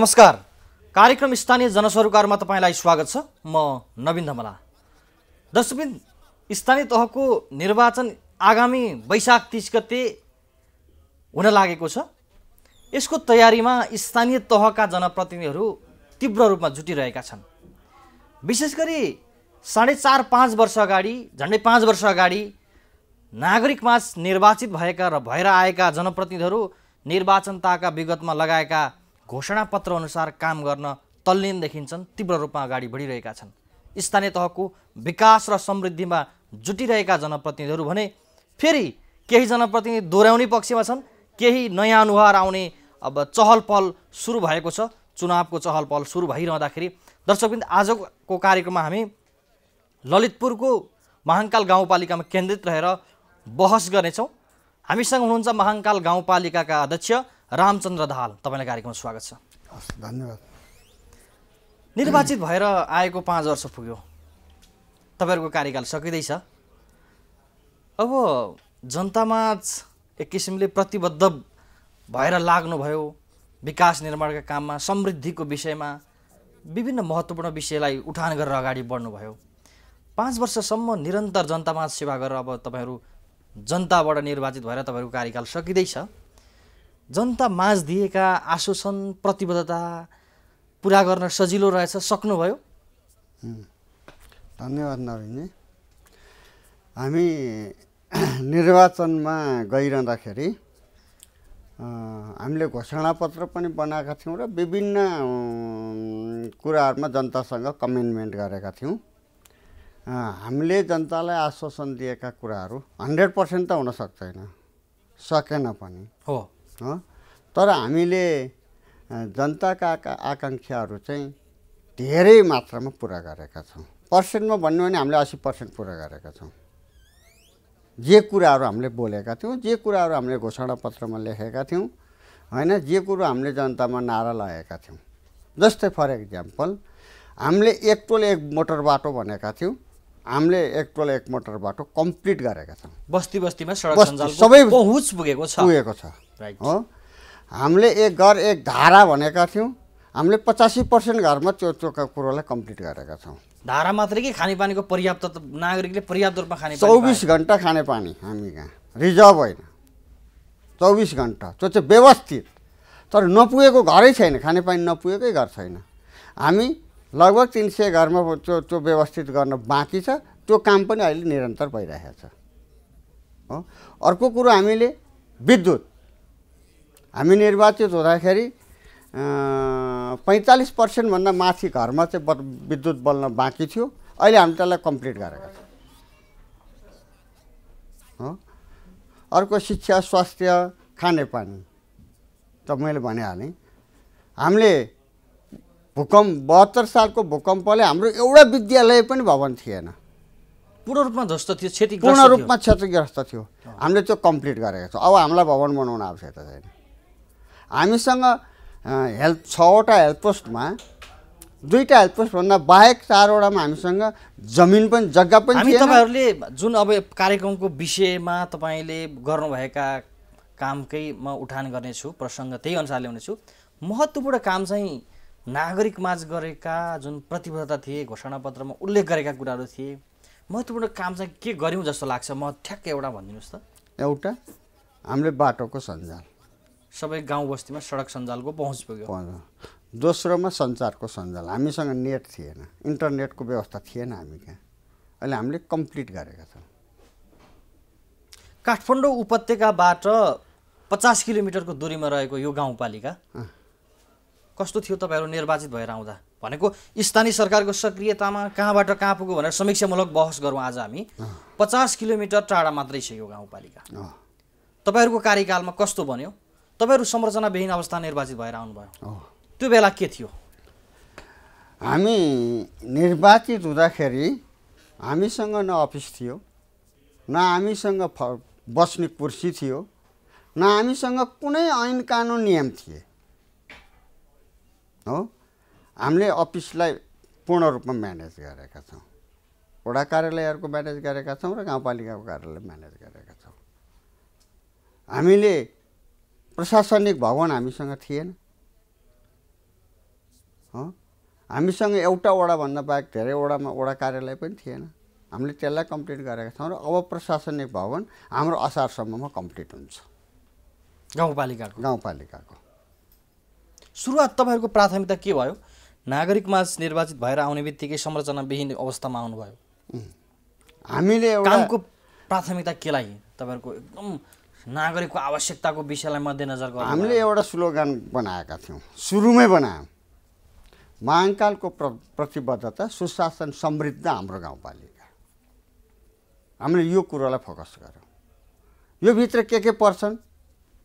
नमस्कार कार्यक्रम स्थानीय जनसरोकारमा तपाईँलाई स्वागत छ म नवीन धमला दर्शकबिन स्थानीय तहको निर्वाचन आगामी वैशाख तिस गते हुन लागेको छ यसको तयारीमा स्थानीय तहका जनप्रतिनिधिहरू तीव्र रूपमा जुटिरहेका छन् विशेष गरी साढे चार पाँच वर्ष अगाडि झन्डै पाँच वर्ष अगाडि नागरिकमाझ निर्वाचित भएका र भएर आएका जनप्रतिनिधिहरू निर्वाचनताका विगतमा लगाएका घोषणापत्र अनुसार काम गर्न तल्लीन देखिन्छन् तीव्र रूपमा अगाडि बढिरहेका छन् स्थानीय तहको विकास र समृद्धिमा जुटिरहेका जनप्रतिनिधिहरू भने फेरि केही जनप्रतिनिधि दोहोऱ्याउने पक्षमा छन् केही नयाँ अनुहार आउने अब चहल पहल सुरु भएको छ चुनावको चहल पहल सुरु भइरहँदाखेरि दर्शकवृन्द आजको कार्यक्रममा हामी ललितपुरको महाङ्काल गाउँपालिकामा केन्द्रित रहेर बहस गर्नेछौँ हामीसँग हुनुहुन्छ महाङ्काल गाउँपालिकाका अध्यक्ष रामचन्द्र दाहाल तपाईँलाई कार्यक्रममा स्वागत छ हस् धन्यवाद निर्वाचित भएर आएको पाँच वर्ष पुग्यो तपाईँहरूको कार्यकाल सकिँदैछ अब जनतामाझ एक किसिमले प्रतिबद्ध भएर लाग्नुभयो विकास निर्माणका काममा समृद्धिको विषयमा विभिन्न महत्त्वपूर्ण विषयलाई उठान गरेर अगाडि बढ्नुभयो पाँच वर्षसम्म निरन्तर जनतामाझ सेवा गरेर अब तपाईँहरू जनताबाट निर्वाचित भएर तपाईँहरूको कार्यकाल सकिँदैछ जनता माझ दिएका आश्वासन प्रतिबद्धता पुरा गर्न सजिलो रहेछ सक्नुभयो धन्यवाद नवीनजी हामी निर्वाचनमा गइरहँदाखेरि हामीले घोषणापत्र पनि बनाएका थियौँ र विभिन्न कुराहरूमा जनतासँग कमिटमेन्ट गरेका थियौँ हामीले जनतालाई आश्वासन दिएका कुराहरू हन्ड्रेड पर्सेन्ट त हुन सक्दैन सकेन पनि हो तर हामीले जनताका आकाङ्क्षाहरू चाहिँ धेरै मात्रामा पुरा गरेका छौँ पर्सेन्टमा भन्यो भने हामीले असी पर्सेन्ट पुरा गरेका छौँ जे कुराहरू हामीले बोलेका थियौँ जे कुराहरू हामीले घोषणापत्रमा लेखेका थियौँ होइन जे कुरो हामीले जनतामा नारा लगाएका थियौँ जस्तै फर इक्जाम्पल हामीले एक टोल एक मोटर बाटो भनेका थियौँ हामीले एक टोल एक मोटर बाटो कम्प्लिट गरेका छौँ बस्ती बस्तीमा सबै बहुच पुगेको छ पुगेको छ हो हामीले एक घर एक धारा भनेका थियौँ हामीले पचासी पर्सेन्ट घरमा त्यो त्यो कुरोलाई कम्प्लिट गरेका छौँ धारा मात्रै कि खानेपानीको पर्याप्त नागरिकले पर्याप्त रूपमा खाने चौबिस घन्टा खानेपानी हामी कहाँ रिजर्भ होइन चौबिस घन्टा त्यो चाहिँ व्यवस्थित तर नपुगेको घरै छैन खानेपानी नपुगेकै घर छैन हामी लगभग तिन सय घरमा त्यो त्यो व्यवस्थित गर्न बाँकी छ त्यो काम पनि अहिले निरन्तर भइरहेको छ हो अर्को कुरो हामीले विद्युत हामी निर्वाचित हुँदाखेरि पैँतालिस पर्सेन्टभन्दा माथि घरमा चाहिँ ब विद्युत बल्न बाँकी थियो अहिले हामी त्यसलाई कम्प्लिट गरेका छौँ हो अर्को शिक्षा स्वास्थ्य खानेपानी त मैले भनिहालेँ हामीले भूकम्प बहत्तर सालको भूकम्पले हाम्रो एउटा विद्यालय पनि भवन थिएन पूर्ण रूपमा ध्वस्त थियो क्षति पूर्ण रूपमा क्षतिग्रस्त थियो हामीले त्यो कम्प्लिट गरेका छौँ अब हामीलाई भवन बनाउन आवश्यकता छैन हामीसँग हेल्प छवटा हेल्प पोस्टमा दुईवटा हेल्प पोस्टभन्दा बाहेक चारवटामा हामीसँग जमिन पनि जग्गा पनि हामी तपाईँहरूले जुन अब कार्यक्रमको विषयमा तपाईँले गर्नुभएका कामकै म उठान गर्नेछु प्रसङ्ग त्यही अनुसार ल्याउनेछु महत्त्वपूर्ण काम चाहिँ नागरिक माझ गरेका जुन प्रतिबद्धता थिए घोषणापत्रमा उल्लेख गरेका कुराहरू थिए महत्त्वपूर्ण काम चाहिँ के गऱ्यौँ जस्तो लाग्छ म ठ्याक्कै एउटा भनिदिनुहोस् त एउटा हामीले बाटोको सञ्जाल सबै गाउँ बस्तीमा सडक सञ्जालको पहुँच पुग्यो दोस्रोमा सञ्चारको सञ्जाल हामीसँग नेट थिएन इन्टरनेटको व्यवस्था थिएन हामी कहाँ अहिले हामीले कम्प्लिट गरेका छौँ काठमाडौँ उपत्यकाबाट पचास किलोमिटरको दूरीमा रहेको यो गाउँपालिका कस्तो थियो तपाईँहरू निर्वाचित भएर आउँदा भनेको स्थानीय सरकारको सक्रियतामा कहाँबाट कहाँ पुग्यो भनेर समीक्षामूलक बहस गरौँ आज हामी पचास किलोमिटर टाढा मात्रै छ यो गाउँपालिका तपाईँहरूको कार्यकालमा कस्तो बन्यो तपाईँहरू संरचनाविहीन अवस्था निर्वाचित भएर आउनुभयो त्यो बेला के थियो हामी निर्वाचित हुँदाखेरि हामीसँग न अफिस थियो न हामीसँग फ बस्ने कुर्सी थियो न हामीसँग कुनै ऐन कानुन नियम थिए हो हामीले अफिसलाई पूर्ण रूपमा म्यानेज गरेका छौँ वडा कार्यालयहरूको म्यानेज गरेका छौँ र गाउँपालिकाको कार्यालय म्यानेज गरेका छौँ हामीले प्रशासनिक भवन हामीसँग थिएन हामीसँग एउटा वडाभन्दा बाहेक वडामा वडा कार्यालय पनि थिएन हामीले त्यसलाई कम्प्लिट गरेका छौँ र अब प्रशासनिक भवन हाम्रो असारसम्ममा कम्प्लिट हुन्छ गाउँपालिकाको गाउँपालिकाको सुरुवात तपाईँहरूको प्राथमिकता के भयो नागरिक माझ निर्वाचित भएर आउने बित्तिकै संरचनाविहीन अवस्थामा आउनुभयो हामीले कामको प्राथमिकता केलाई तपाईँहरूको एकदम नागरिकको आवश्यकताको विषयलाई मध्यनजर गर्नु हामीले एउटा स्लोगान बनाएका थियौँ सुरुमै बनायौँ महाङ्कालको प्र प्रतिबद्धता सुशासन समृद्ध हाम्रो गाउँपालिका हामीले यो कुरोलाई फोकस गऱ्यौँ यो भित्र के के पर्छन्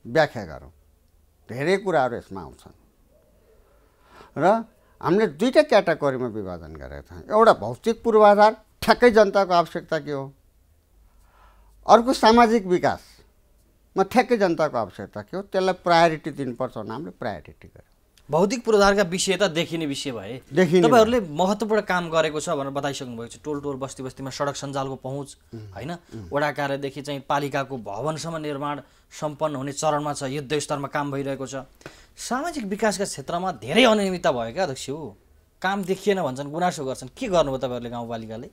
व्याख्या गरौँ धेरै कुराहरू यसमा आउँछन् र हामीले दुईवटा क्याटागोरीमा विभाजन गरेका थियौँ एउटा भौतिक पूर्वाधार ठ्याक्कै जनताको आवश्यकता के हो अर्को सामाजिक विकास म ठ्याक्कै जनताको आवश्यकता के हो त्यसलाई प्रायोरिटी दिनुपर्छ भने हामीले प्रायोरिटी गर्यो भौतिक पूर्वाधारका विषय त देखिने विषय भए तपाईँहरूले महत्त्वपूर्ण काम गरेको छ भनेर बताइसक्नु भएको छ टोल टोल बस्ती बस्तीमा सडक सञ्जालको पहुँच होइन वडा कार्यदेखि चाहिँ पालिकाको भवनसम्म निर्माण सम्पन्न हुने चरणमा छ युद्ध स्तरमा काम भइरहेको छ सामाजिक विकासका क्षेत्रमा धेरै अनियमितता भयो क्या अध्यक्ष हो काम देखिएन भन्छन् गुनासो गर्छन् के गर्नुभयो तपाईँहरूले गाउँपालिकाले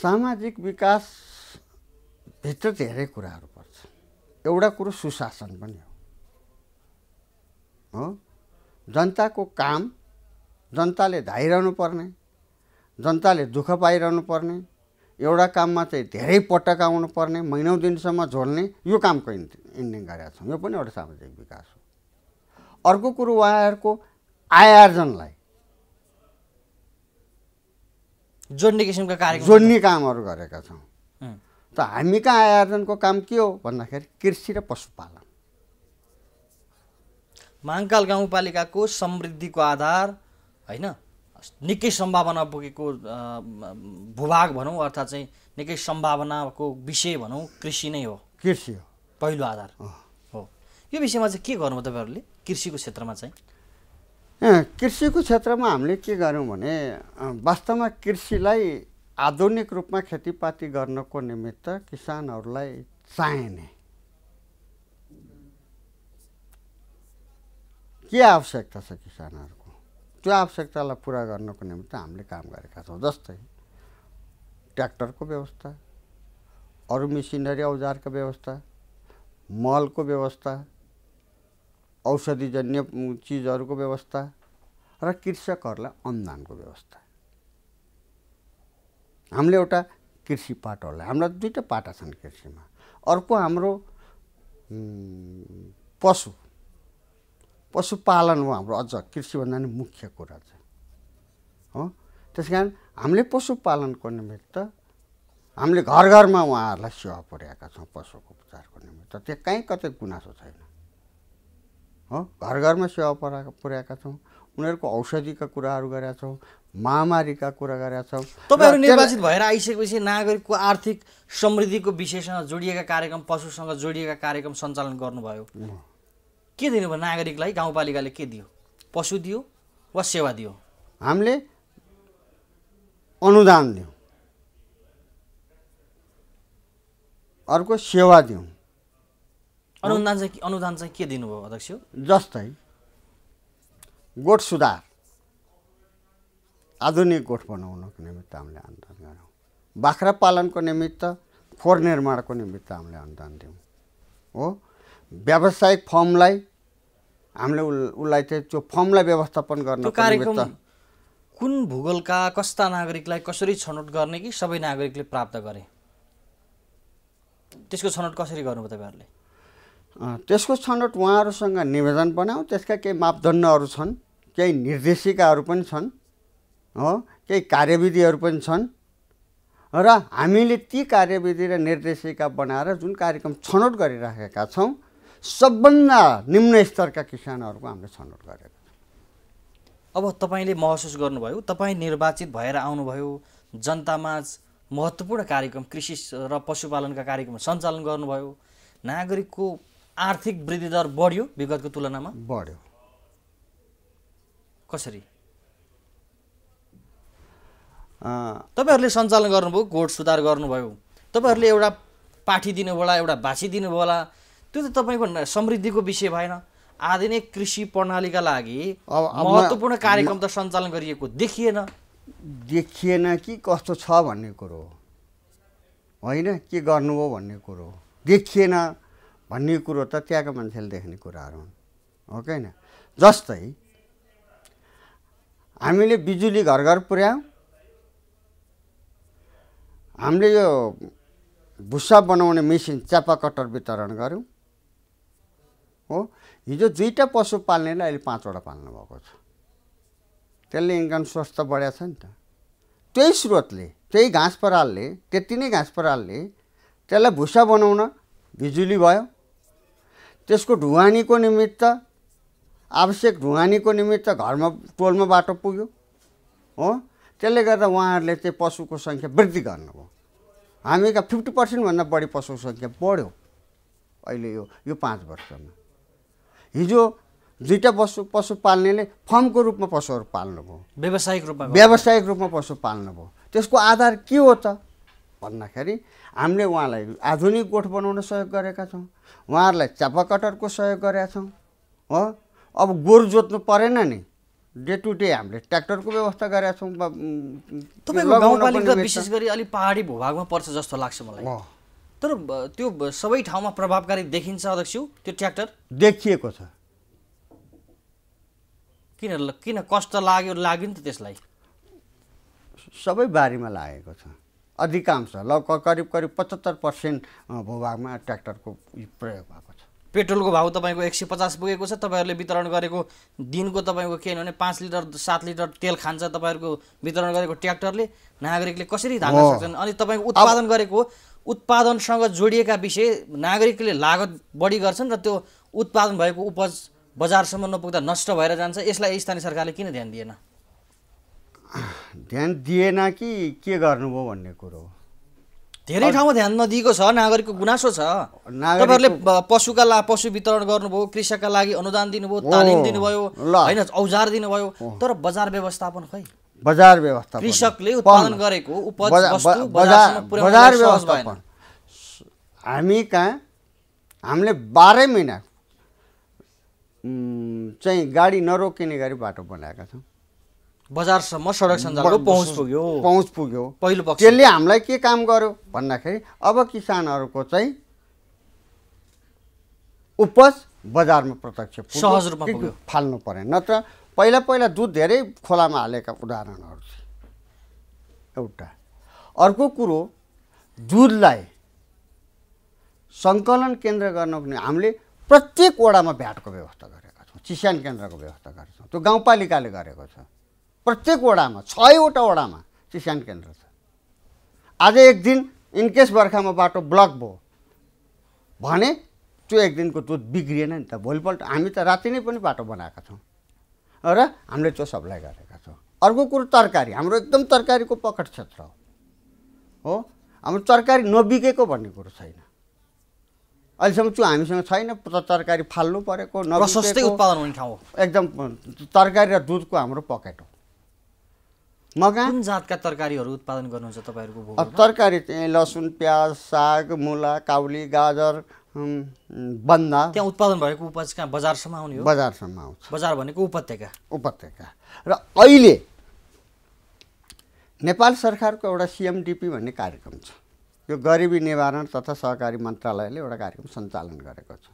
सामाजिक विकास भित्र धेरै कुराहरू पर्छ एउटा कुरो सुशासन पनि हो हो जनताको काम जनताले धाइरहनु पर्ने जनताले दुःख पाइरहनु पर्ने एउटा काममा चाहिँ धेरै पटक आउनु पर्ने महिनौ दिनसम्म झोल्ने यो कामको इन्डिङ गरेका छौँ यो पनि एउटा सामाजिक विकास हो अर्को कुरो उहाँहरूको आयार्जनलाई जोड्ने किसिमका कार्य जोड्ने कामहरू गरेका छौँ हामी कहाँ आयोजनको काम के हो भन्दाखेरि कृषि र पशुपालन महाङ्काल गाउँपालिकाको समृद्धिको आधार होइन निकै सम्भावना पुगेको भूभाग भनौँ अर्थात् चाहिँ निकै सम्भावनाको विषय भनौँ कृषि नै हो कृषि हो पहिलो आधार हो यो विषयमा चाहिँ के गर्नु तपाईँहरूले कृषिको क्षेत्रमा चाहिँ कृषिको क्षेत्रमा हामीले के गर्यौँ भने वास्तवमा कृषिलाई आधुनिक रूपमा खेतीपाती गर्नको निमित्त किसानहरूलाई चाहिने के आवश्यकता छ किसानहरूको त्यो आवश्यकतालाई पुरा गर्नको निमित्त हामीले काम गरेका छौँ जस्तै ट्र्याक्टरको व्यवस्था अरू मिसिनरी औजारको व्यवस्था मलको व्यवस्था औषधिजन्य चिजहरूको व्यवस्था र कृषकहरूलाई अनुदानको व्यवस्था हामीले एउटा कृषि पाटोहरूलाई हाम्रा दुईवटा पाटा छन् कृषिमा अर्को हाम्रो पशु पशुपालन हो हाम्रो अझ कृषिभन्दा नि मुख्य कुरा छ हो त्यस कारण हामीले पशुपालनको निमित्त हामीले घर घरमा उहाँहरूलाई सेवा पुर्याएका छौँ पशुको उपचारको निमित्त त्यहाँ कहीँ कतै गुनासो छैन हो घर घरमा सेवा पुरा पुर्याएका छौँ उनीहरूको औषधिका कुराहरू गरेका छौँ महामारीका कुरा गरेका छौँ तपाईँहरू निर्वाचित भएर आइसकेपछि नागरिकको आर्थिक समृद्धिको विषयसँग जोडिएका कार्यक्रम पशुसँग जोडिएका कार्यक्रम सञ्चालन गर्नुभयो के दिनुभयो नागरिकलाई गाउँपालिकाले के दियो पशु दियो वा सेवा दियो हामीले अनुदान दियौँ अर्को सेवा दियौँ अनुदान चाहिँ अनुदान चाहिँ के दिनुभयो अध्यक्ष जस्तै गोठ सुधार आधुनिक गोठ बनाउनको निमित्त हामीले अनुदान गऱ्यौँ बाख्रा पालनको निमित्त फोहोर निर्माणको निमित्त हामीले अनुदान दियौँ हो व्यावसायिक फर्मलाई हामीले उसलाई चाहिँ त्यो फर्मलाई व्यवस्थापन गर्न कार्यक्रम कुन भूगोलका कस्ता नागरिकलाई कसरी छनौट गर्ने कि सबै नागरिकले प्राप्त गरे त्यसको छनौट कसरी गर्नु तपाईँहरूले त्यसको छनौट उहाँहरूसँग निवेदन बनाऊ त्यसका केही मापदण्डहरू छन् केही निर्देशिकाहरू पनि छन् हो केही कार्यविधिहरू पनि छन् र हामीले ती कार्यविधि र निर्देशिका बनाएर जुन कार्यक्रम छनौट गरिराखेका छौँ सबभन्दा निम्न स्तरका किसानहरूको हामीले छनौट गरेका छौँ अब तपाईँले महसुस गर्नुभयो तपाईँ निर्वाचित भएर आउनुभयो जनतामा महत्त्वपूर्ण कार्यक्रम कृषि र पशुपालनका कार्यक्रम सञ्चालन गर्नुभयो नागरिकको आर्थिक वृद्धि दर बढ्यो विगतको तुलनामा बढ्यो कसरी तपाईँहरूले सञ्चालन गर्नुभयो गोठ सुधार गर्नुभयो तपाईँहरूले एउटा पाठी दिनुभयो एउटा भाषी दिनुभयो होला त्यो त तपाईँको समृद्धिको विषय भएन आधुनिक कृषि प्रणालीका लागि महत्त्वपूर्ण कार्यक्रम त सञ्चालन गरिएको देखिएन देखिएन कि कस्तो छ भन्ने कुरो होइन के गर्नुभयो भन्ने कुरो देखिएन भन्ने कुरो त त्यहाँको मान्छेले देख्ने कुराहरू हुन् हो होइन जस्तै हामीले बिजुली घर घर पुर्यायौँ हामीले यो भुस्सा बनाउने मेसिन च्यापा कटर वितरण गऱ्यौँ हो हिजो दुईवटा पशु पाल्नेले अहिले पाँचवटा पाल्नु भएको छ त्यसले इन्कम सोर्स त बढ्या छ नि त त्यही स्रोतले त्यही घाँस परालले त्यति नै घाँस परालले त्यसलाई भुसा बनाउन बिजुली भयो त्यसको ढुवानीको निमित्त आवश्यक ढुवानीको निमित्त घरमा टोलमा बाटो पुग्यो हो त्यसले गर्दा उहाँहरूले चाहिँ पशुको सङ्ख्या वृद्धि गर्नुभयो हामी कहाँ फिफ्टी पर्सेन्टभन्दा बढी पशुको सङ्ख्या बढ्यो अहिले यो यो पाँच वर्षमा हिजो दुईवटा पशु पशु पाल्नेले फर्मको रूपमा पशुहरू पाल्नुभयो व्यावसायिक रूपमा व्यावसायिक रूपमा पशु पाल्नुभयो त्यसको आधार के हो त भन्दाखेरि हामीले उहाँलाई आधुनिक गोठ बनाउन सहयोग गरेका छौँ उहाँहरूलाई चापाकटरको सहयोग गरेका छौँ हो अब गोरु जोत्नु परेन नि डे टु डे हामीले ट्र्याक्टरको व्यवस्था गरेका छौँ तपाईँको गाउँपालिका विशेष गरी अलिक पहाडी भूभागमा पर्छ जस्तो लाग्छ मलाई तर त्यो सबै ठाउँमा प्रभावकारी देखिन्छ अध्यक्ष त्यो ट्र्याक्टर देखिएको छ किन किन कष्ट लाग्यो लाग्यो नि त त्यसलाई सबै बारीमा लागेको छ अधिकांश लगभग करिब करिब पचहत्तर पर्सेन्ट भूभागमा ट्र्याक्टरको प्रयोग भएको छ पेट्रोलको भाउ तपाईँको एक सय पचास पुगेको छ तपाईँहरूले वितरण गरेको दिनको तपाईँको के भने पाँच लिटर सात लिटर तेल खान्छ तपाईँहरूको वितरण गरेको ट्र्याक्टरले नागरिकले कसरी धान्न सक्छन् अनि तपाईँको उत्पादन गरेको उत्पादनसँग जोडिएका विषय नागरिकले लागत बढी गर्छन् र त्यो उत्पादन भएको उपज बजारसम्म नपुग्दा नष्ट भएर जान्छ यसलाई स्थानीय सरकारले किन ध्यान दिएन ध्यान दिएन कि के गर्नुभयो भन्ने कुरो धेरै ठाउँमा ध्यान नदिएको छ नागरिकको गुनासो छ तपाईँहरूले पशुका ला पशु वितरण गर्नुभयो कृषकका लागि अनुदान दिनुभयो तालिम दिनुभयो होइन औजार दिनुभयो तर बजार व्यवस्थापन खै बजार व्यवस्था कृषकले उत्पादन गरेको उपज बजार व्यवस्थापन हामी कहाँ हामीले बाह्रै महिना चाहिँ गाडी नरोकिने गरी बाटो बनाएका छौँ बजारसम्म सडक सञ्जालको पहुँच पुग्यो पहुँच पुग्यो पहिलो पक्ष त्यसले हामीलाई के काम गर्यो भन्दाखेरि अब किसानहरूको चाहिँ उपज बजारमा प्रत्यक्ष सहज रूपमा पुग्यो फाल्नु परेन नत्र पहिला पहिला दुध धेरै खोलामा हालेका उदाहरणहरू छ एउटा अर्को कुरो दुधलाई सङ्कलन केन्द्र गर्नको निम्ति हामीले प्रत्येक वडामा भ्याटको व्यवस्था गरेका छौँ चिस्यान केन्द्रको व्यवस्था गरेका छौँ त्यो गाउँपालिकाले गरेको छ प्रत्येक वडामा छैवटा वडामा चिस्यान केन्द्र छ आज एक दिन इनकेस बर्खामा बाटो ब्लक भयो भने त्यो एक दिनको दुध बिग्रिएन नि त भोलिपल्ट हामी त राति नै पनि बाटो बनाएका छौँ र हामीले त्यो सप्लाई गरेका छौँ अर्को कुरो तरकारी हाम्रो एकदम तरकारीको पकड क्षेत्र हो हाम्रो तरकारी नबिगेको भन्ने कुरो छैन अहिलेसम्म त्यो हामीसँग छैन तरकारी फाल्नु परेको उत्पादन हुने नै हो एकदम तरकारी र दुधको हाम्रो पकेट हो मगान कुन जातका तरकारीहरू उत्पादन गर्नुहुन्छ तपाईँहरूको तरकारी चाहिँ लसुन प्याज साग मुला काउली गाजर बन्दा त्यहाँ उत्पादन भएको उपज कहाँ बजारसम्म आउने हो बजारसम्म आउँछ बजार भनेको उपत्यका उपत्यका र अहिले नेपाल सरकारको एउटा सिएमडिपी भन्ने कार्यक्रम छ यो गरिबी निवारण तथा सहकारी मन्त्रालयले एउटा कार्यक्रम सञ्चालन गरेको छ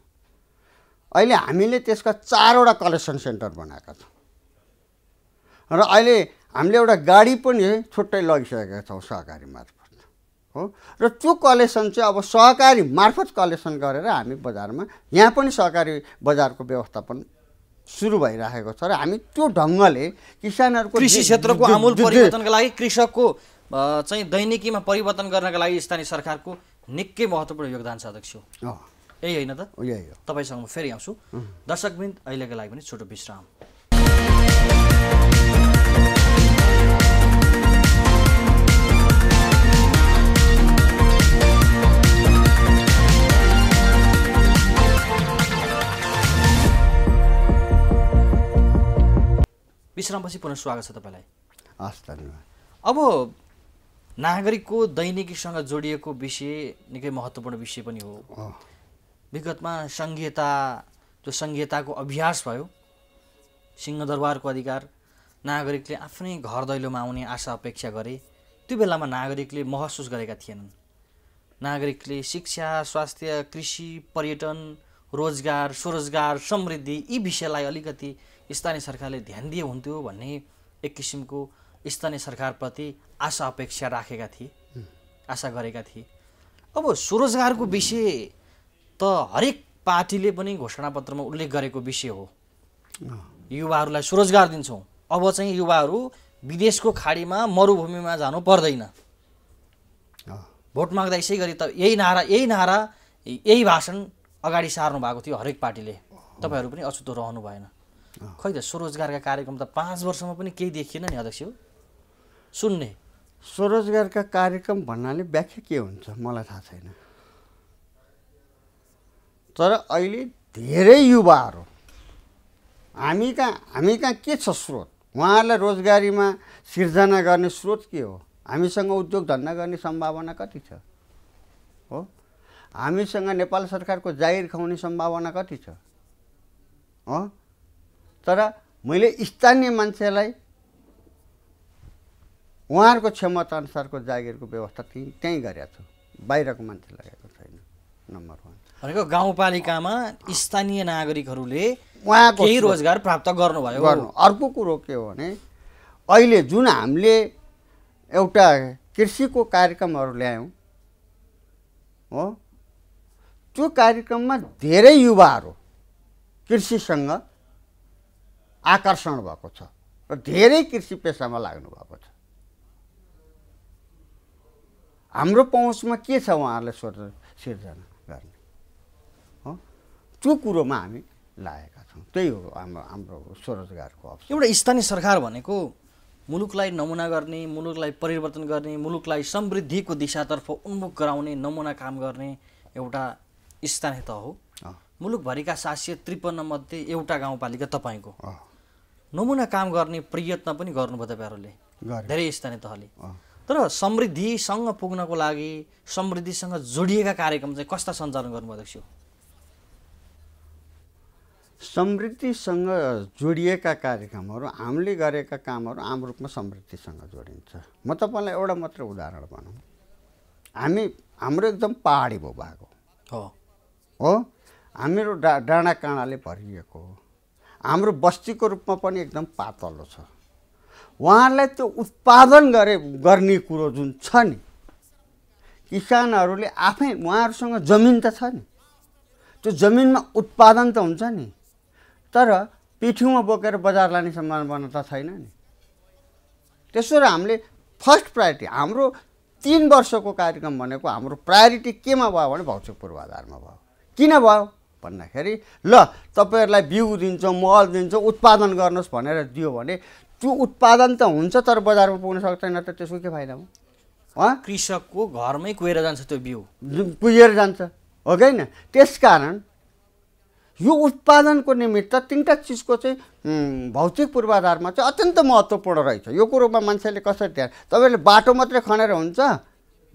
अहिले हामीले त्यसका चारवटा कलेक्सन सेन्टर बनाएका छौँ र अहिले हामीले एउटा गाडी पनि छुट्टै लगिसकेका छौँ सहकारी मार्फत हो र त्यो कलेक्सन चाहिँ अब सहकारी मार्फत कलेक्सन गरेर हामी बजारमा यहाँ पनि सहकारी बजारको व्यवस्थापन सुरु भइराखेको छ र हामी त्यो ढङ्गले किसानहरूको कृषि क्षेत्रको आमूल परिवर्तनका लागि कृषकको चाहिँ दैनिकीमा परिवर्तन गर्नका लागि स्थानीय सरकारको निकै महत्त्वपूर्ण योगदान छ अध्यक्ष हो यही होइन त यही हो तपाईँसँग म फेरि आउँछु दर्शकबिन्द अहिलेको लागि पनि छोटो विश्राम विश्रामपछि पुनः स्वागत छ तपाईँलाई हस् धन्यवाद अब नागरिकको दैनिकीसँग जोडिएको विषय निकै महत्त्वपूर्ण विषय पनि हो विगतमा सङ्घीयता जो सङ्घीयताको अभ्यास भयो सिंहदरबारको अधिकार नागरिकले आफ्नै घर दैलोमा आउने आशा अपेक्षा गरे त्यो बेलामा नागरिकले महसुस गरेका थिएनन् नागरिकले शिक्षा स्वास्थ्य कृषि पर्यटन रोजगार स्वरोजगार समृद्धि यी विषयलाई अलिकति स्थानीय सरकारले ध्यान दिए हुन्थ्यो भन्ने एक किसिमको स्थानीय सरकारप्रति आशा अपेक्षा राखेका थिए आशा गरेका थिए अब स्वरोजगारको विषय त हरेक पार्टीले पनि घोषणापत्रमा उल्लेख गरेको विषय हो युवाहरूलाई स्वरोजगार दिन्छौँ अब चाहिँ युवाहरू विदेशको खाडीमा मरुभूमिमा जानु पर्दैन भोट माग्दा यसै गरी त यही नारा यही नारा यही भाषण अगाडि सार्नु भएको थियो हरेक पार्टीले तपाईँहरू पनि अछुतो रहनु भएन खै त स्वरोजगारका कार्यक्रम त पाँच वर्षमा पनि केही देखिएन नि अध्यक्ष सुन्ने स्वरोजगारका कार्यक्रम भन्नाले व्याख्या के हुन्छ मलाई थाहा छैन तर अहिले धेरै युवाहरू हामी कहाँ हामी कहाँ के छ स्रोत उहाँहरूलाई रोजगारीमा सिर्जना गर्ने स्रोत के हो हामीसँग उद्योग धन्दा गर्ने सम्भावना कति छ हो हामीसँग नेपाल सरकारको जाहिर खुवाउने सम्भावना कति छ हो तर मैले स्थानीय मान्छेलाई उहाँहरूको क्षमता अनुसारको जागिरको व्यवस्था त्यहीँ त्यहीँ गरेका छु बाहिरको मान्छे लगाएको छैन नम्बर वान भनेको गाउँपालिकामा स्थानीय नागरिकहरूले उहाँको केही रोजगार प्राप्त गर्नुभयो गर्नु अर्को कुरो के हो भने अहिले जुन हामीले एउटा कृषिको कार्यक्रमहरू ल्यायौँ हो त्यो कार्यक्रममा धेरै युवाहरू कृषिसँग आकर्षण भएको छ र धेरै कृषि पेसामा लाग्नु भएको छ हाम्रो पहुँचमा के छ उहाँहरूले सोच सिर्जना गर्ने हो त्यो कुरोमा हामी लागेका छौँ त्यही हो हाम्रो हाम्रो स्वरोजगारको अवसर एउटा स्थानीय सरकार भनेको मुलुकलाई नमुना गर्ने मुलुकलाई परिवर्तन गर्ने मुलुकलाई समृद्धिको दिशातर्फ उन्मुख गराउने नमुना काम गर्ने एउटा स्थानीय तह हो मुलुकभरिका सात सय त्रिपन्नमध्ये एउटा गाउँपालिका तपाईँको नमुना काम गर्ने प्रयत्न पनि गर्नुभयो तपाईँहरूले धेरै स्थानीय तहले तर समृद्धिसँग पुग्नको लागि समृद्धिसँग जोडिएका कार्यक्रम चाहिँ कस्ता सञ्चालन गर्नुभयो अध्यक्ष समृद्धिसँग जोडिएका कार्यक्रमहरू हामीले गरेका कामहरू आम रूपमा समृद्धिसँग जोडिन्छ म तपाईँलाई एउटा मात्र उदाहरण भनौँ हामी हाम्रो एकदम पाहाडी भूभाग हो हो हामीहरू डा डाँडा काँडाले भरिएको हो हाम्रो बस्तीको रूपमा पनि एकदम पातलो छ उहाँहरूलाई त्यो उत्पादन गरे गर्ने कुरो जुन छ नि किसानहरूले आफै उहाँहरूसँग जमिन त छ नि त्यो जमिनमा उत्पादन त हुन्छ नि तर पिठीमा बोकेर बजार लाने सम्भावना त छैन नि त्यसो र हामीले फर्स्ट प्रायोरिटी हाम्रो तिन वर्षको कार्यक्रम भनेको हाम्रो प्रायोरिटी केमा भयो भने भौतिक पूर्वाधारमा भयो किन भयो भन्दाखेरि ल तपाईँहरूलाई बिउ दिन्छौँ मल दिन्छौँ उत्पादन गर्नुहोस् भनेर दियो भने त्यो उत्पादन त हुन्छ तर बजारमा पुग्न सक्दैन त त्यसको के फाइदा हो कृषकको घरमै कुहिएर जान्छ त्यो बिउ कुहिएर जान्छ हो कि होइन त्यस कारण यो उत्पादनको निमित्त तिनवटा चिजको चाहिँ भौतिक पूर्वाधारमा चाहिँ अत्यन्त महत्त्वपूर्ण रहेछ यो कुरोमा मान्छेले कसरी ध्यान तपाईँले बाटो मात्रै खनेर हुन्छ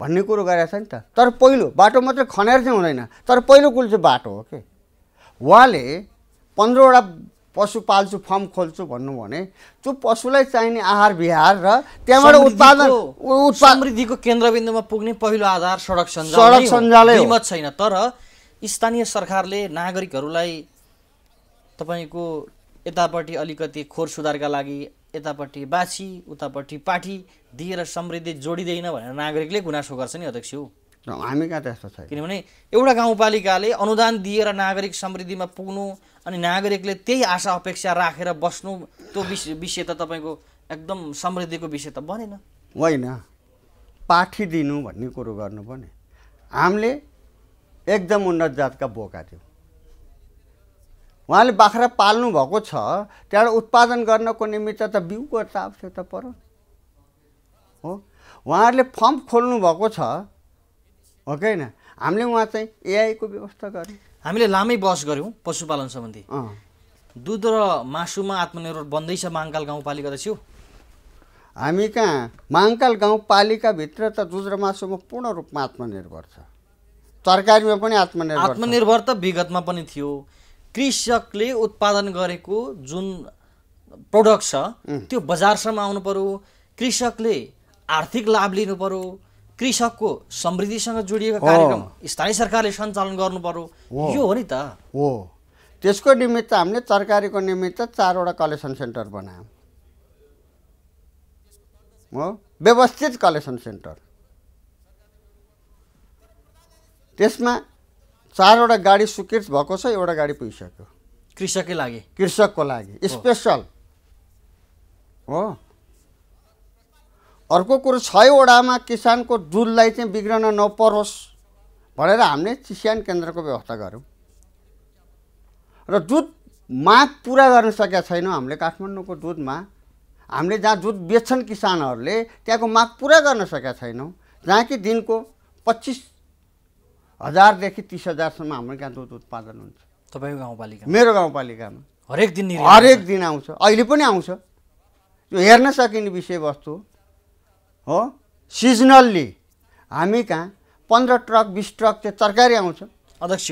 भन्ने कुरो गरेको छ नि त तर पहिलो बाटो मात्रै खनेर चाहिँ हुँदैन तर पहिलो कुरो चाहिँ बाटो हो कि उहाँले पन्ध्रवटा पशु पाल्छु फर्म खोल्छु भन्नु भने त्यो पशुलाई चाहिने आहार विहार र त्यहाँबाट उत्पादन समृद्धिको केन्द्रबिन्दुमा पुग्ने पहिलो आधार सडक सञ्जाल सडक सञ्जालै हिम्मत छैन तर स्थानीय सरकारले नागरिकहरूलाई तपाईँको यतापट्टि अलिकति खोर सुधारका लागि यतापट्टि बाछी उतापट्टि पाठी दिएर समृद्धि जोडिँदैन भनेर नागरिकले गुनासो गर्छ नि अध्यक्ष र हामी कहाँ त्यस्तो छैन किनभने एउटा गाउँपालिकाले अनुदान दिएर नागरिक समृद्धिमा पुग्नु अनि नागरिकले त्यही आशा अपेक्षा राखेर बस्नु त्यो विषय विषय त तपाईँको एकदम समृद्धिको विषय त बनेन होइन पाठी दिनु भन्ने कुरो गर्नु पर्ने हामीले एकदम उन्नत जातका बोका थियौँ उहाँले बाख्रा पाल्नु भएको छ त्यहाँबाट उत्पादन गर्नको निमित्त त बिउको त पर हो उहाँहरूले फर्म खोल्नु भएको छ हो कि होइन हामीले उहाँ चाहिँ एआईको व्यवस्था गर्यौँ हामीले लामै बहस गऱ्यौँ पशुपालन सम्बन्धी दुध र मासुमा आत्मनिर्भर बन्दैछ महाङ्काल गाउँपालिका त छेउ हामी कहाँ महाङ्काल गाउँपालिकाभित्र त दुध र मासुमा पूर्ण रूपमा आत्मनिर्भर छ तरकारीमा पनि आत्मनिर्भर आत्मनिर्भर त विगतमा पनि थियो कृषकले उत्पादन गरेको जुन प्रडक्ट छ त्यो बजारसम्म आउनु पऱ्यो कृषकले आर्थिक लाभ लिनु पऱ्यो कृषकको समृद्धिसँग जोडिएको कार्यक्रम स्थानीय सरकारले सञ्चालन गर्नु पर्यो यो हो नि त हो त्यसको निमित्त हामीले तरकारीको निमित्त चारवटा कलेक्सन सेन्टर बनायौँ हो व्यवस्थित कलेक्सन सेन्टर त्यसमा चारवटा गाडी स्वीकृत भएको छ एउटा गाडी पुगिसक्यो कृषकै लागि कृषकको लागि स्पेसल हो अर्को कुरो छवटामा किसानको दुधलाई चाहिँ बिग्रन नपरोस् भनेर हामीले चिस्यान केन्द्रको व्यवस्था गऱ्यौँ र दुध माग पुरा गर्न सकेका छैनौँ हामीले काठमाडौँको दुधमा हामीले जहाँ दुध बेच्छन् किसानहरूले त्यहाँको माग पुरा गर्न सकेका छैनौँ जहाँ कि दिनको पच्चिस हजारदेखि तिस हजारसम्म हाम्रो यहाँ दुध उत्पादन हुन्छ तपाईँको गाउँपालिका मेरो गाउँपालिकामा हरेक दिन हरेक दिन आउँछ अहिले पनि आउँछ यो हेर्न सकिने विषयवस्तु हो हो सिजनल्ली हामी कहाँ पन्ध्र ट्रक बिस ट्रक त्यो तरकारी आउँछ अध्यक्ष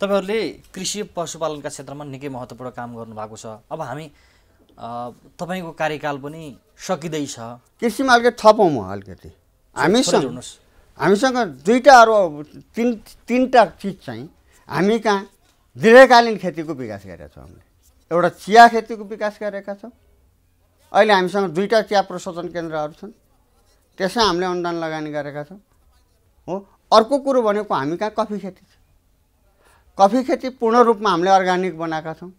तपाईँहरूले कृषि पशुपालनका क्षेत्रमा निकै महत्त्वपूर्ण काम गर्नुभएको छ अब हामी तपाईँको कार्यकाल पनि सकिँदैछ कृषिमा अलिकति थपौँ म अलिकति हामीसँग हामीसँग दुईवटा अरू तिन तिनवटा चिज चाहिँ हामी कहाँ दीर्घकालीन खेतीको विकास गरेका छौँ हामीले एउटा चिया खेतीको विकास गरेका छौँ अहिले हामीसँग दुईवटा चिया प्रशोधन केन्द्रहरू छन् त्यसमा हामीले अनुदान लगानी गरेका छौँ हो अर्को कुरो भनेको हामी कहाँ कफी खेती छ कफी खेती पूर्ण रूपमा हामीले अर्ग्यानिक बनाएका छौँ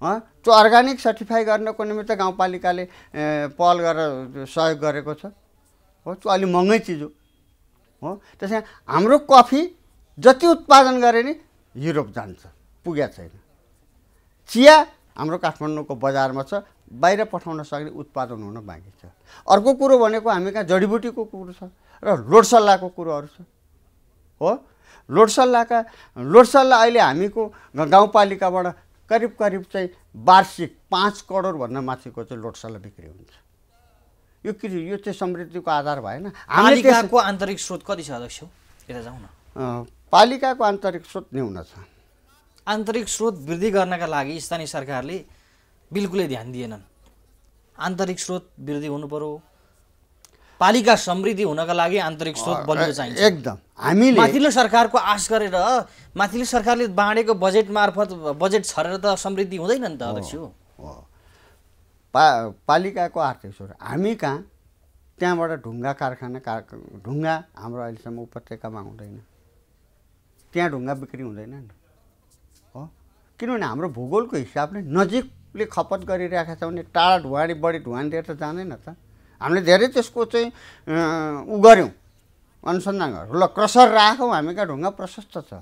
त्यो अर्ग्यानिक सर्टिफाई गर्नको निमित्त गाउँपालिकाले पहल गरेर सहयोग गरेको छ हो त्यो अलि महँगै चिज हो हो त्यसमा हाम्रो कफी जति उत्पादन गरे नि युरोप जान्छ पुगेको छैन चिया हाम्रो काठमाडौँको बजारमा छ बाहिर पठाउन सक्ने उत्पादन हुन बाँकी छ अर्को कुरो भनेको हामी कहाँ जडीबुटीको कुरो छ र लोडसल्लाको कुरोहरू छ हो लोडसल्लाका लोडसल्ला अहिले हामीको गाउँपालिकाबाट करिब करिब चाहिँ वार्षिक पाँच करोडभन्दा माथिको चाहिँ लोडसल्ला बिक्री हुन्छ यो कि यो चाहिँ समृद्धिको आधार भएन हामीको आन्तरिक स्रोत कति छ अध्यक्ष यता जाउँ न पालिकाको आन्तरिक स्रोत न्यून छ आन्तरिक स्रोत वृद्धि गर्नका लागि स्थानीय सरकारले बिल्कुलै ध्यान दिएनन् आन्तरिक स्रोत वृद्धि हुनुपऱ्यो पालिका समृद्धि हुनका लागि आन्तरिक स्रोत बलियो चाहिन्छ एकदम हामीले माथिल्लो सरकारको आश गरेर माथिल्लो सरकारले बाँडेको बजेट मार्फत बजेट छरेर त समृद्धि हुँदैन नि त अध्यक्ष पा पालिकाको आर्थिक स्रोत हामी कहाँ त्यहाँबाट ढुङ्गा कारखाना कार ढुङ्गा हाम्रो अहिलेसम्म उपत्यकामा हुँदैन त्यहाँ ढुङ्गा बिक्री हुँदैन नि हो किनभने हाम्रो भूगोलको हिसाबले नजिक ले खपत गरिरहेका छ भने टाढा ढुवाडी बढी ढुवान दिएर त जाँदैन त हामीले धेरै त्यसको चाहिँ उ गऱ्यौँ अनुसन्धानहरू ल क्रसर राखौँ हामी कहाँ ढुङ्गा प्रशस्त छ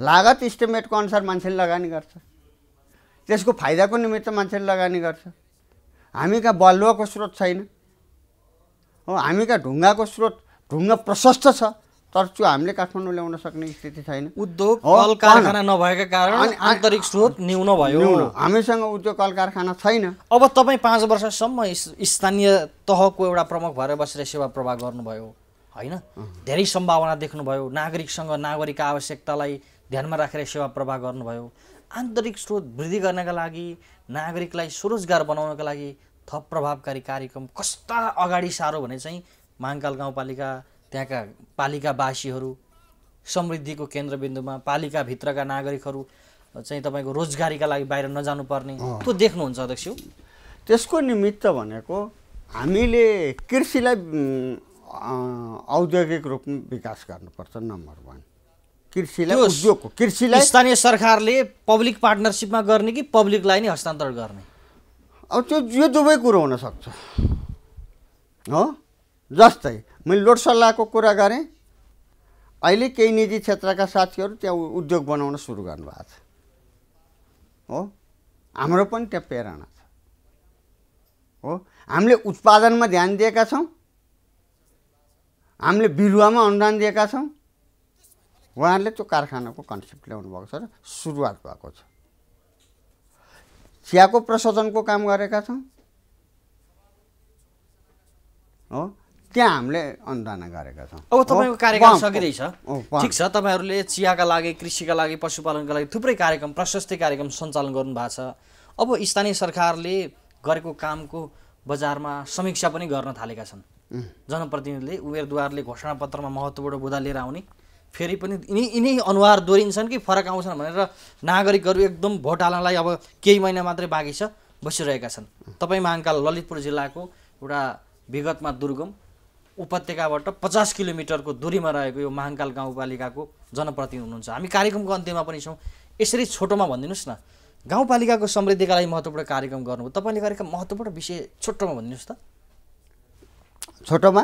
लागत इस्टिमेटको अनुसार मान्छेले लगानी गर्छ त्यसको फाइदाको निमित्त मान्छेले लगानी गर्छ हामी कहाँ बलुवाको स्रोत छैन हो हामी कहाँ ढुङ्गाको स्रोत ढुङ्गा प्रशस्त छ तर्चु हामीले काठमाडौँ ल्याउन सक्ने स्थिति छैन उद्योग कल कारखाना नभएका कारण आन्तरिक स्रोत न्यून भयो हामीसँग उद्योग कल कारखाना छैन अब तपाईँ पाँच वर्षसम्म स्थानीय तहको एउटा प्रमुख भएर बसेर सेवा प्रवाह गर्नुभयो होइन धेरै सम्भावना देख्नुभयो नागरिकसँग नागरिकका आवश्यकतालाई ध्यानमा राखेर सेवा प्रवाह गर्नुभयो आन्तरिक स्रोत वृद्धि गर्नका लागि नागरिकलाई स्वरोजगार बनाउनका लागि थप प्रभावकारी कार्यक्रम कस्ता अगाडि सारो भने चाहिँ महाङ्काल गाउँपालिका त्यहाँका पालिकावासीहरू समृद्धिको केन्द्रबिन्दुमा पालिकाभित्रका नागरिकहरू चाहिँ तपाईँको रोजगारीका लागि बाहिर नजानुपर्ने त्यो देख्नुहुन्छ अध्यक्ष त्यसको निमित्त भनेको हामीले कृषिलाई औद्योगिक रूपमा विकास गर्नुपर्छ नम्बर वान कृषिलाई उद्योगको कृषिलाई स्थानीय सरकारले पब्लिक पार्टनरसिपमा गर्ने कि पब्लिकलाई नै हस्तान्तरण गर्ने अब त्यो यो दुवै कुरो हुनसक्छ हो जस्तै मैले लोड सल्लाहको कुरा गरेँ अहिले केही निजी क्षेत्रका साथीहरू त्यहाँ उद्योग बनाउन सुरु गर्नुभएको छ हो हाम्रो पनि त्यहाँ प्रेरणा छ हो हामीले उत्पादनमा ध्यान दिएका छौँ हामीले बिरुवामा अनुदान दिएका छौँ उहाँहरूले त्यो कारखानाको कन्सेप्ट ल्याउनु भएको छ र सुरुवात भएको छ चियाको प्रशोधनको काम गरेका छौँ हो त्यहाँ हामीले अनुदान गरेका छौँ अब तपाईँको कार्यक्रम सकिँदैछ ठिक छ तपाईँहरूले चियाका लागि कृषिका लागि पशुपालनका लागि थुप्रै कार्यक्रम प्रशस्तै कार्यक्रम सञ्चालन गर्नु भएको छ अब स्थानीय सरकारले गरेको कामको बजारमा समीक्षा पनि गर्न थालेका छन् जनप्रतिनिधिले उमेरद्वारले घोषणापत्रमा महत्त्वपूर्ण बुदा लिएर आउने फेरि पनि यिनी यिनै अनुहार दोहोरिन्छन् कि फरक आउँछन् भनेर नागरिकहरू एकदम भोट हाल्नलाई अब केही महिना मात्रै बाँकी छ बसिरहेका छन् तपाईँ महाङ्काल ललितपुर जिल्लाको एउटा विगतमा दुर्गम उपत्यकाबाट पचास किलोमिटरको दूरीमा रहेको यो महाङ्काल गाउँपालिकाको जनप्रतिनिधि हुनुहुन्छ हामी कार्यक्रमको अन्त्यमा पनि छौँ यसरी छोटोमा भनिदिनुहोस् न गाउँपालिकाको समृद्धिका लागि महत्त्वपूर्ण कार्यक्रम गर्नुभयो तपाईँले गरेका महत्त्वपूर्ण विषय छोटोमा भनिदिनुहोस् त छोटोमा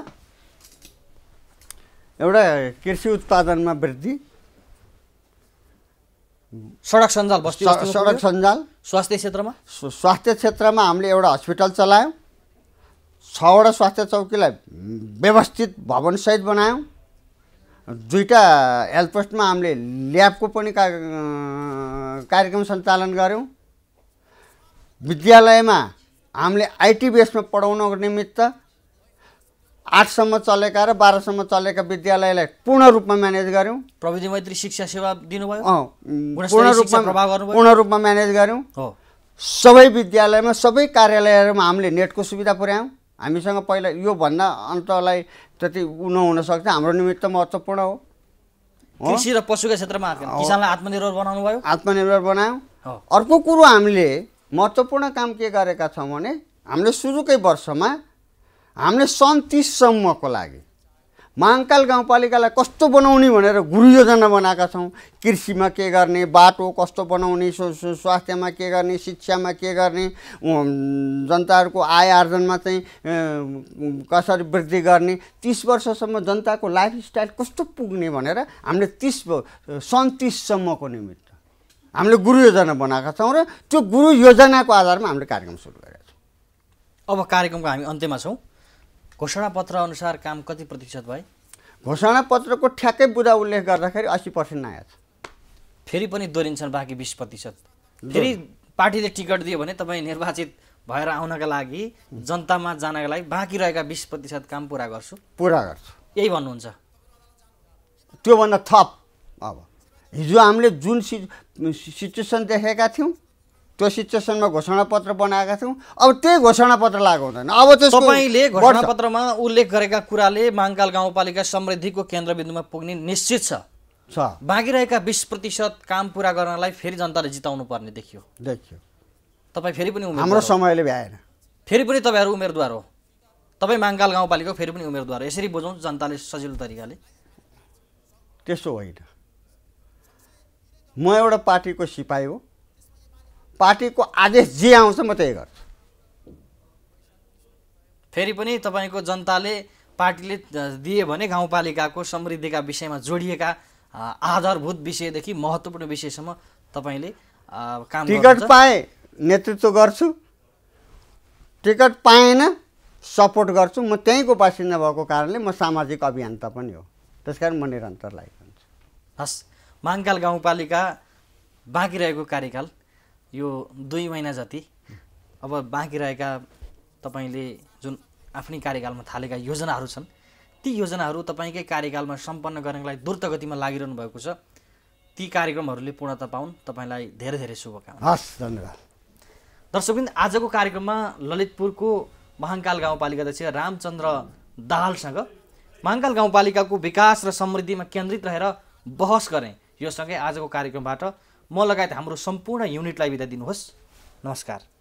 एउटा कृषि उत्पादनमा वृद्धि सडक सञ्जाल बस्ती सडक सञ्जाल स्वास्थ्य क्षेत्रमा स्वास्थ्य क्षेत्रमा हामीले एउटा हस्पिटल चलायौँ छवटा स्वास्थ्य चौकीलाई व्यवस्थित भवनसहित बनायौँ दुईवटा हेल्पपोस्टमा हामीले ल्याबको पनि का कार्यक्रम सञ्चालन गऱ्यौँ विद्यालयमा हामीले आइटी बेसमा पढाउनको निमित्त आठसम्म चलेका र बाह्रसम्म चलेका विद्यालयलाई पूर्ण रूपमा म्यानेज गऱ्यौँ प्रविधि मैत्री शिक्षा सेवा दिनुभयो पूर्ण रूपमा पूर्ण रूपमा म्यानेज गऱ्यौँ सबै विद्यालयमा सबै कार्यालयहरूमा हामीले नेटको सुविधा पुर्यायौँ हामीसँग पहिला योभन्दा अन्तलाई त्यति उ नहुनसक्छ हाम्रो निमित्त महत्त्वपूर्ण हो कृषि र पशुका क्षेत्रमा किसानलाई आत्मनिर्भर बनाउनु भयो आत्मनिर्भर बनायौँ अर्को कुरो हामीले महत्त्वपूर्ण काम के गरेका छौँ भने हामीले सुरुकै वर्षमा हामीले सन्तिससम्मको लागि महाङ्काल गाउँपालिकालाई कस्तो बनाउने भनेर गुरु योजना बनाएका छौँ कृषिमा के गर्ने बाटो कस्तो बनाउने स्वास्थ्यमा के गर्ने शिक्षामा के गर्ने जनताहरूको आय आर्जनमा चाहिँ कसरी वृद्धि गर्ने तिस वर्षसम्म जनताको लाइफस्टाइल कस्तो पुग्ने भनेर हामीले तिस सन् तिससम्मको निमित्त हामीले गुरु योजना बनाएका छौँ र त्यो गुरु योजनाको आधारमा हामीले कार्यक्रम सुरु गरेका छौँ अब कार्यक्रमको हामी अन्त्यमा छौँ घोषणापत्र अनुसार काम कति प्रतिशत भयो पत्रको ठ्याक्कै बुझा उल्लेख गर्दाखेरि अस्सी पर्सेन्ट आएछ फेरि पनि दोहोरिन्छन् बाँकी बिस प्रतिशत फेरि पार्टीले टिकट दियो भने तपाईँ निर्वाचित भएर आउनका लागि जनतामा जानका लागि बाँकी रहेका बिस प्रतिशत काम पुरा गर्छु पुरा गर्छु यही भन्नुहुन्छ त्योभन्दा थप अब हिजो हामीले जुन सि सिचुएसन देखेका थियौँ त्यो सिचुएसनमा घोषणापत्र बनाएका थियौँ अब त्यही घोषणापत्र लागु हुँदैन अब त्यसको तपाईँले घोषणापत्रमा उल्लेख गरेका कुराले माङकाल गाउँपालिका समृद्धिको केन्द्रबिन्दुमा पुग्ने निश्चित छ छ बाँकी रहेका बिस प्रतिशत काम पुरा गर्नलाई फेरि जनताले जिताउनु पर्ने देखियो देखियो तपाईँ फेरि पनि हाम्रो समयले भ्याएन फेरि पनि तपाईँहरू उम्मेदवार हो तपाईँ माङकाल गाउँपालिका फेरि पनि उम्मेदवार हो यसरी बुझौँ जनताले सजिलो तरिकाले त्यसो होइन म एउटा पार्टीको सिपाही हो पार्टीको आदेश जे आउँछ म त्यही गर्छु फेरि पनि तपाईँको जनताले पार्टीले दिए भने गाउँपालिकाको समृद्धिका विषयमा जोडिएका आधारभूत विषयदेखि महत्त्वपूर्ण विषयसम्म तपाईँले काम टिकट पाएँ नेतृत्व गर्छु टिकट पाएन सपोर्ट गर्छु म त्यहीँको बासिन्दा भएको कारणले म सामाजिक अभियन्ता पनि हो त्यस कारण म निरन्तर लागेको हुन्छु हस् महाङ्काल गाउँपालिका बाँकी रहेको कार्यकाल यो दुई महिना जति अब बाँकी रहेका तपाईँले जुन आफ्नै कार्यकालमा थालेका योजनाहरू छन् ती योजनाहरू तपाईँकै कार्यकालमा सम्पन्न गर्नको लागि द्रुत गतिमा लागिरहनु भएको छ ती कार्यक्रमहरूले पूर्णता पाउन् तपाईँलाई धेरै धेरै शुभकामना हस् धन्यवाद दर्शकबिन्द आजको कार्यक्रममा ललितपुरको महाङ्काल गाउँपालिका अध्यक्ष रामचन्द्र दाहालसँग महाङ्काल गाउँपालिकाको विकास र समृद्धिमा केन्द्रित रहेर बहस गरेँ यो सँगै आजको कार्यक्रमबाट म लगायत हाम्रो सम्पूर्ण युनिटलाई बिदा दिनुहोस् नमस्कार